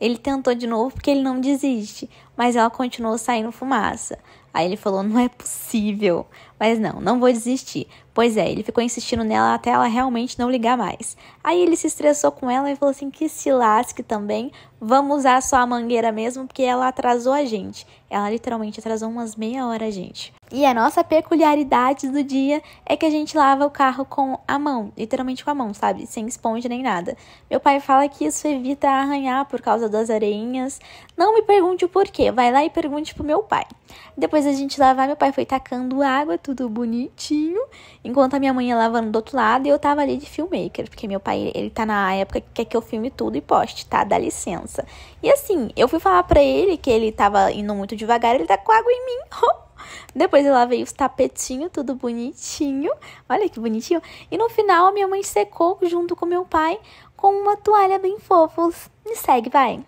Ele tentou de novo porque ele não desiste, mas ela continuou saindo fumaça. Aí ele falou: não é possível. Mas não, não vou desistir. Pois é, ele ficou insistindo nela até ela realmente não ligar mais. Aí ele se estressou com ela e falou assim: que se lasque também, vamos usar só a mangueira mesmo, porque ela atrasou a gente. Ela literalmente atrasou umas meia hora a gente. E a nossa peculiaridade do dia é que a gente lava o carro com a mão, literalmente com a mão, sabe? Sem esponja nem nada. Meu pai fala que isso evita arranhar por causa das areinhas. Não me pergunte o porquê, vai lá e pergunte pro meu pai. Depois depois a gente lavar, meu pai foi tacando água, tudo bonitinho, enquanto a minha mãe ia lavando do outro lado e eu tava ali de filmmaker, porque meu pai, ele tá na época que quer que eu filme tudo e poste, tá? Dá licença. E assim, eu fui falar pra ele que ele tava indo muito devagar, ele tá com água em mim. Depois eu lavei os tapetinhos, tudo bonitinho. Olha que bonitinho. E no final, a minha mãe secou junto com meu pai com uma toalha bem fofos. Me segue, vai.